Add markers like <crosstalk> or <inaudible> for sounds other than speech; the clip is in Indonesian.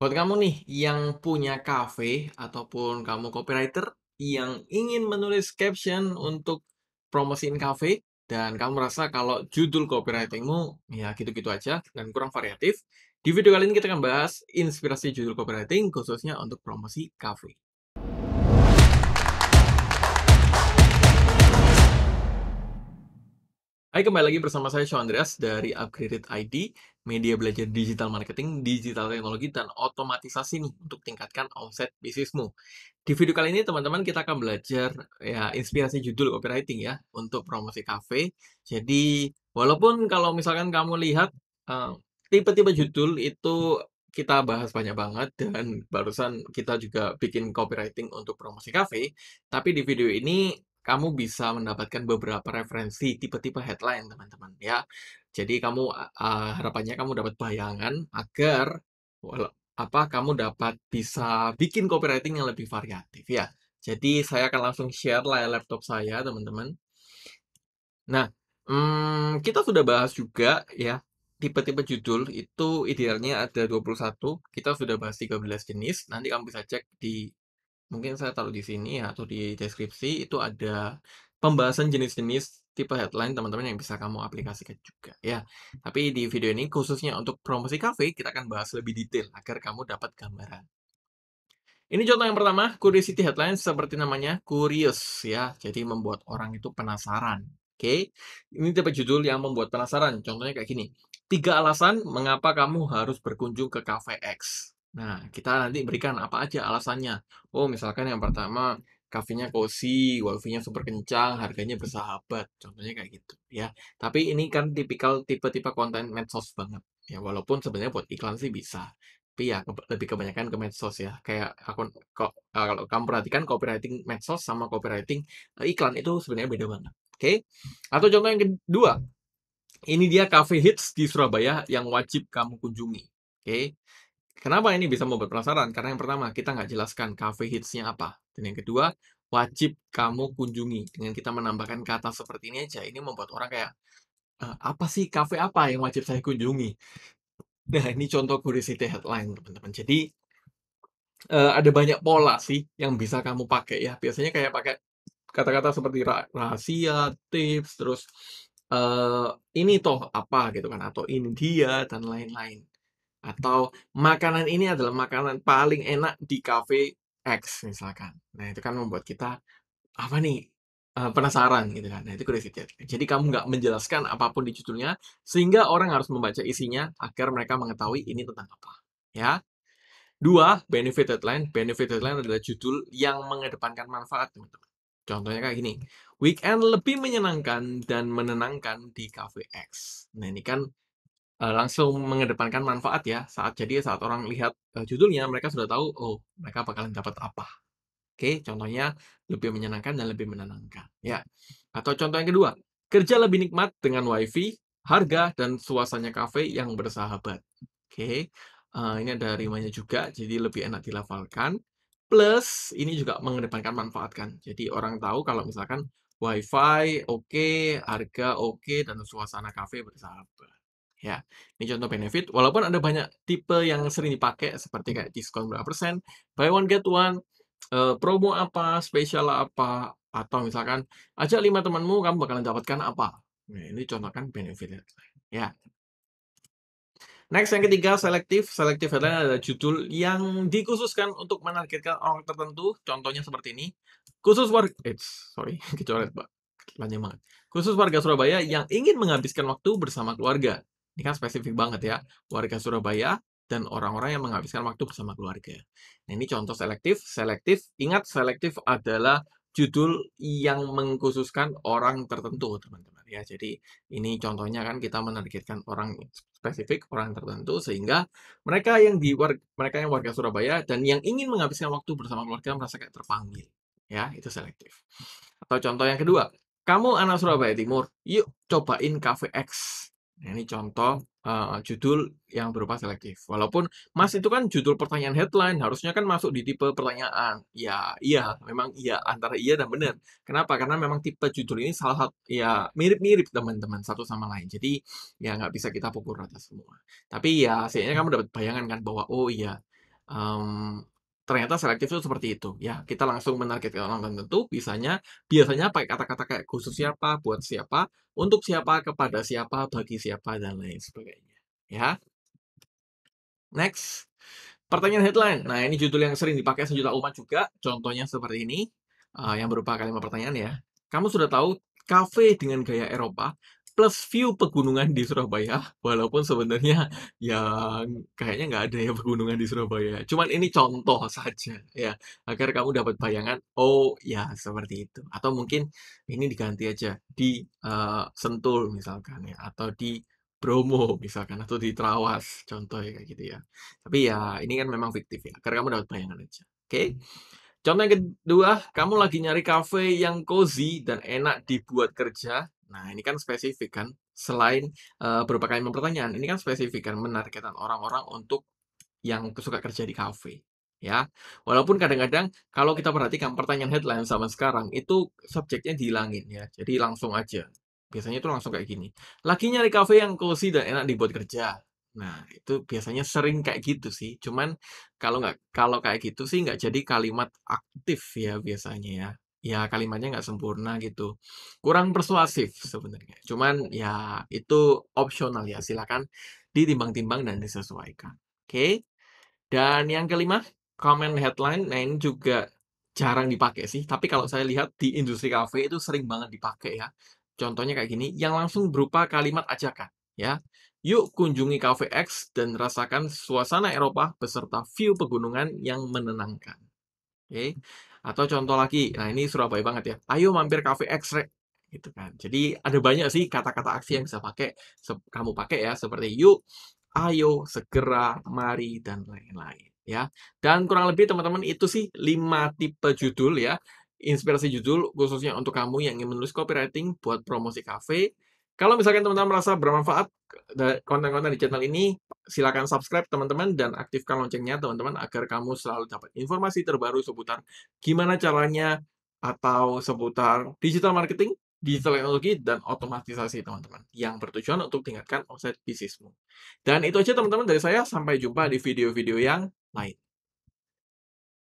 Buat kamu nih yang punya cafe ataupun kamu copywriter yang ingin menulis caption untuk promosiin cafe dan kamu merasa kalau judul copywritingmu ya gitu-gitu aja dan kurang variatif, di video kali ini kita akan bahas inspirasi judul copywriting khususnya untuk promosi cafe. Hai, kembali lagi bersama saya Sean Andreas dari Upgrade ID, media belajar digital marketing, digital teknologi, dan otomatisasi nih untuk tingkatkan omset bisnismu. Di video kali ini teman-teman kita akan belajar ya inspirasi judul copywriting ya untuk promosi cafe. Jadi walaupun kalau misalkan kamu lihat eh, tipe-tipe uh, judul itu kita bahas banyak banget dan barusan kita juga bikin copywriting untuk promosi cafe. Tapi di video ini kamu bisa mendapatkan beberapa referensi tipe-tipe headline, teman-teman ya. Jadi kamu uh, harapannya kamu dapat bayangan agar well, apa kamu dapat bisa bikin copywriting yang lebih variatif ya. Jadi saya akan langsung share layar laptop saya, teman-teman. Nah, hmm, kita sudah bahas juga ya tipe-tipe judul itu idealnya ada 21, kita sudah bahas 13 jenis. Nanti kamu bisa cek di mungkin saya taruh di sini ya, atau di deskripsi itu ada pembahasan jenis-jenis tipe headline teman-teman yang bisa kamu aplikasikan juga ya. Tapi di video ini khususnya untuk promosi kafe kita akan bahas lebih detail agar kamu dapat gambaran. Ini contoh yang pertama, curiosity headline seperti namanya curious ya. Jadi membuat orang itu penasaran. Oke. Okay? Ini tipe judul yang membuat penasaran. Contohnya kayak gini. Tiga alasan mengapa kamu harus berkunjung ke kafe X. Nah, kita nanti berikan apa aja alasannya. Oh, misalkan yang pertama, kafenya cozy, wifi-nya super kencang, harganya bersahabat. Contohnya kayak gitu, ya. Tapi ini kan tipikal tipe-tipe konten medsos banget. Ya, walaupun sebenarnya buat iklan sih bisa tapi ya lebih kebanyakan ke medsos ya kayak akun kok eh, kalau kamu perhatikan copywriting medsos sama copywriting eh, iklan itu sebenarnya beda banget oke okay? atau contoh yang kedua ini dia cafe hits di Surabaya yang wajib kamu kunjungi oke okay? Kenapa ini bisa membuat penasaran? Karena yang pertama, kita nggak jelaskan cafe hitsnya apa. Dan yang kedua, wajib kamu kunjungi. Dengan kita menambahkan kata seperti ini aja, ini membuat orang kayak, e, apa sih cafe apa yang wajib saya kunjungi? Nah, ini contoh curiosity headline, teman-teman. Jadi, uh, ada banyak pola sih yang bisa kamu pakai ya. Biasanya kayak pakai kata-kata seperti rahasia, tips, terus uh, ini toh apa gitu kan, atau ini dia, dan lain-lain atau makanan ini adalah makanan paling enak di cafe X misalkan. Nah, itu kan membuat kita apa nih? penasaran gitu kan. Nah, itu curiosity. Jadi kamu nggak menjelaskan apapun di judulnya sehingga orang harus membaca isinya agar mereka mengetahui ini tentang apa. Ya. Dua, benefit headline. Benefit headline adalah judul yang mengedepankan manfaat, teman-teman. Contohnya kayak gini. Weekend lebih menyenangkan dan menenangkan di cafe X. Nah, ini kan uh, langsung mengedepankan manfaat ya saat jadi saat orang lihat uh, judulnya mereka sudah tahu oh mereka bakalan dapat apa oke okay? contohnya lebih menyenangkan dan lebih menenangkan ya atau contoh yang kedua kerja lebih nikmat dengan wifi harga dan suasanya kafe yang bersahabat oke okay? uh, eh, ini ada rimanya juga jadi lebih enak dilafalkan plus ini juga mengedepankan manfaat kan jadi orang tahu kalau misalkan wifi oke okay, harga oke okay, dan suasana kafe bersahabat Ya, ini contoh benefit. Walaupun ada banyak tipe yang sering dipakai seperti kayak diskon berapa persen, buy one get one, uh, promo apa, spesial apa, atau misalkan ajak lima temanmu kamu bakalan dapatkan apa. Nah, ini contohkan benefit Ya. Next yang ketiga selektif. Selektif adalah adalah judul yang dikhususkan untuk menargetkan orang tertentu. Contohnya seperti ini. Khusus warga, eh, sorry, <laughs> kecoret pak. Lanjut banget. Khusus warga Surabaya yang ingin menghabiskan waktu bersama keluarga. Ini kan spesifik banget ya, warga Surabaya dan orang-orang yang menghabiskan waktu bersama keluarga. Nah, ini contoh selektif. Selektif, ingat selektif adalah judul yang mengkhususkan orang tertentu, teman-teman ya. Jadi ini contohnya kan kita menargetkan orang spesifik, orang tertentu sehingga mereka yang di mereka yang warga Surabaya dan yang ingin menghabiskan waktu bersama keluarga merasa kayak terpanggil. Ya, itu selektif. Atau contoh yang kedua, kamu anak Surabaya Timur, yuk cobain Cafe X Nah, ini contoh uh, judul yang berupa selektif. Walaupun Mas itu kan judul pertanyaan headline, harusnya kan masuk di tipe pertanyaan. Ya, iya, memang iya antara iya dan benar. Kenapa? Karena memang tipe judul ini salah satu ya mirip-mirip teman-teman satu sama lain. Jadi ya nggak bisa kita pukul rata semua. Tapi ya sebenarnya kamu dapat bayangan kan bahwa oh iya um, ternyata selektif itu seperti itu ya kita langsung menargetkan orang tertentu bisanya biasanya pakai kata-kata kayak khusus hmm. siapa buat siapa untuk siapa kepada siapa bagi siapa dan lain sebagainya ya next pertanyaan headline nah ini judul yang sering dipakai sejuta umat juga contohnya seperti ini uh, yang berupa kalimat pertanyaan ya kamu sudah tahu kafe dengan gaya Eropa plus view pegunungan di Surabaya walaupun sebenarnya yang kayaknya nggak ada ya pegunungan di Surabaya cuman ini contoh saja ya agar kamu dapat bayangan oh ya seperti itu atau mungkin ini diganti aja di uh, Sentul misalkan ya atau di Bromo misalkan atau di Trawas contoh ya kayak gitu ya tapi ya ini kan memang fiktif ya agar kamu dapat bayangan aja oke okay? Contoh yang kedua, kamu lagi nyari cafe yang cozy dan enak dibuat kerja Nah, ini kan spesifik kan. Selain uh, beberapa kali mempertanyaan, ini kan spesifik kan menargetkan orang-orang untuk yang suka kerja di kafe. Ya, walaupun kadang-kadang kalau kita perhatikan pertanyaan headline sama sekarang itu subjeknya dihilangin ya, jadi langsung aja. Biasanya itu langsung kayak gini. Lagi nyari kafe yang cozy dan enak dibuat kerja. Nah, itu biasanya sering kayak gitu sih. Cuman kalau nggak kalau kayak gitu sih nggak jadi kalimat aktif ya biasanya ya ya kalimatnya nggak sempurna gitu kurang persuasif sebenarnya cuman ya itu opsional ya silakan ditimbang-timbang dan disesuaikan oke okay? dan yang kelima comment headline nah ini juga jarang dipakai sih tapi kalau saya lihat di industri kafe itu sering banget dipakai ya contohnya kayak gini yang langsung berupa kalimat ajakan ya Yuk kunjungi kafe X dan rasakan suasana Eropa beserta view pegunungan yang menenangkan. Oke. Okay. Atau contoh lagi, nah ini Surabaya banget ya. Ayo mampir kafe X gitu kan. Jadi ada banyak sih kata-kata aksi yang bisa pakai kamu pakai ya seperti yuk, ayo, segera, mari dan lain-lain ya. Dan kurang lebih teman-teman itu sih lima tipe judul ya. Inspirasi judul khususnya untuk kamu yang ingin menulis copywriting buat promosi kafe, kalau misalkan teman-teman merasa bermanfaat konten-konten di channel ini, silakan subscribe teman-teman dan aktifkan loncengnya teman-teman agar kamu selalu dapat informasi terbaru seputar gimana caranya atau seputar digital marketing, digital teknologi, dan otomatisasi teman-teman yang bertujuan untuk tingkatkan offset bisnismu. Dan itu aja teman-teman dari saya, sampai jumpa di video-video yang lain.